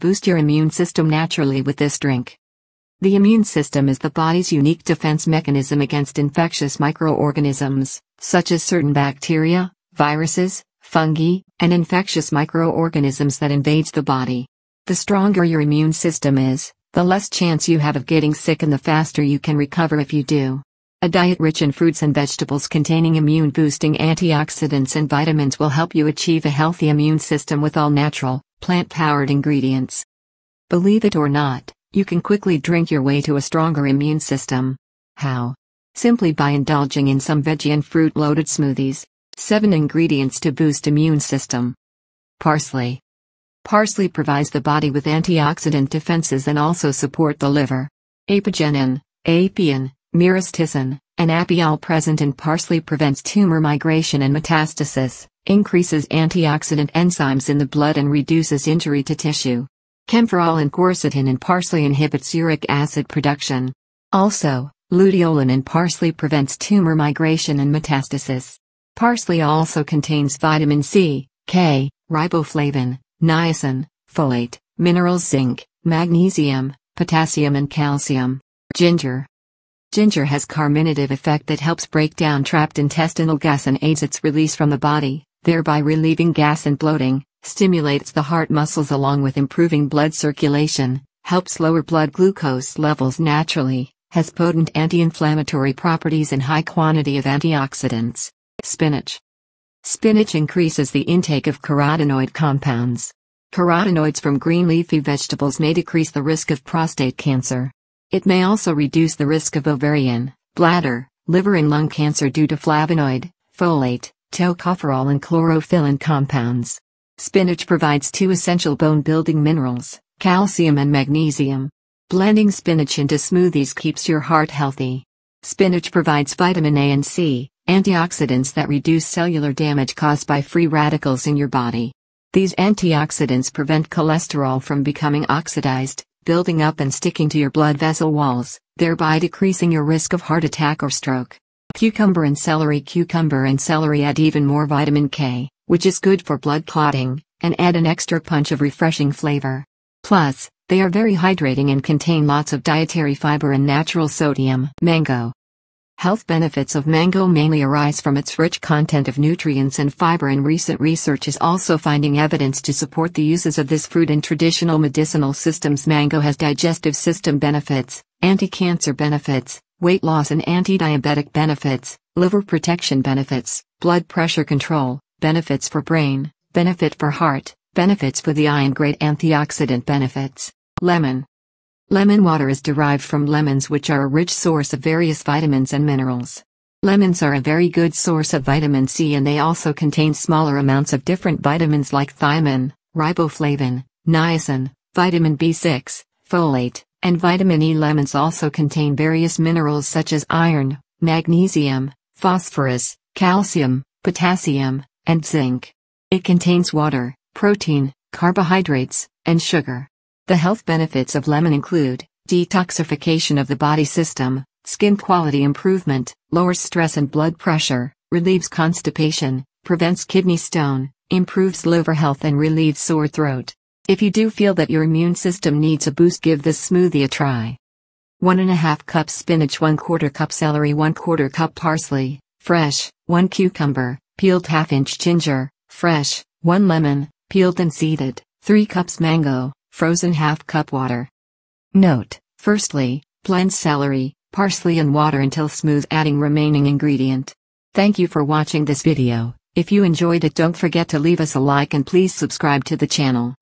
Boost your immune system naturally with this drink. The immune system is the body's unique defense mechanism against infectious microorganisms, such as certain bacteria, viruses, fungi, and infectious microorganisms that invade the body. The stronger your immune system is, the less chance you have of getting sick and the faster you can recover if you do. A diet rich in fruits and vegetables containing immune boosting antioxidants and vitamins will help you achieve a healthy immune system with all natural, plant-powered ingredients. Believe it or not, you can quickly drink your way to a stronger immune system. How? Simply by indulging in some veggie and fruit-loaded smoothies. 7 ingredients to boost immune system. Parsley. Parsley provides the body with antioxidant defenses and also support the liver. Apigenin, apian, myristicin, apiol present in parsley prevents tumor migration and metastasis, increases antioxidant enzymes in the blood and reduces injury to tissue. Camphorol and quercetin in parsley inhibits uric acid production. Also, luteolin in parsley prevents tumor migration and metastasis. Parsley also contains vitamin C, K, riboflavin, niacin, folate, minerals zinc, magnesium, potassium and calcium. Ginger, Ginger has carminative effect that helps break down trapped intestinal gas and aids its release from the body, thereby relieving gas and bloating, stimulates the heart muscles along with improving blood circulation, helps lower blood glucose levels naturally, has potent anti-inflammatory properties and high quantity of antioxidants. Spinach Spinach increases the intake of carotenoid compounds. Carotenoids from green leafy vegetables may decrease the risk of prostate cancer. It may also reduce the risk of ovarian, bladder, liver and lung cancer due to flavonoid, folate, tocopherol and chlorophyllin compounds. Spinach provides two essential bone-building minerals, calcium and magnesium. Blending spinach into smoothies keeps your heart healthy. Spinach provides vitamin A and C, antioxidants that reduce cellular damage caused by free radicals in your body. These antioxidants prevent cholesterol from becoming oxidized, building up and sticking to your blood vessel walls, thereby decreasing your risk of heart attack or stroke. Cucumber and celery Cucumber and celery add even more vitamin K, which is good for blood clotting, and add an extra punch of refreshing flavor. Plus, they are very hydrating and contain lots of dietary fiber and natural sodium. Mango Health benefits of mango mainly arise from its rich content of nutrients and fiber and recent research is also finding evidence to support the uses of this fruit in traditional medicinal systems. Mango has digestive system benefits, anti-cancer benefits, weight loss and anti-diabetic benefits, liver protection benefits, blood pressure control, benefits for brain, benefit for heart, benefits for the eye and great antioxidant benefits. Lemon Lemon water is derived from lemons which are a rich source of various vitamins and minerals. Lemons are a very good source of vitamin C and they also contain smaller amounts of different vitamins like thiamine, riboflavin, niacin, vitamin B6, folate, and vitamin E. Lemons also contain various minerals such as iron, magnesium, phosphorus, calcium, potassium, and zinc. It contains water, protein, carbohydrates, and sugar. The health benefits of lemon include detoxification of the body system, skin quality improvement, lowers stress and blood pressure, relieves constipation, prevents kidney stone, improves liver health and relieves sore throat. If you do feel that your immune system needs a boost give this smoothie a try. 1.5 cup spinach 1 quarter cup celery 1 quarter cup parsley, fresh, 1 cucumber, peeled half inch ginger, fresh, 1 lemon, peeled and seeded, 3 cups mango, frozen half cup water. Note, firstly, blend celery, parsley and water until smooth adding remaining ingredient. Thank you for watching this video, if you enjoyed it don't forget to leave us a like and please subscribe to the channel.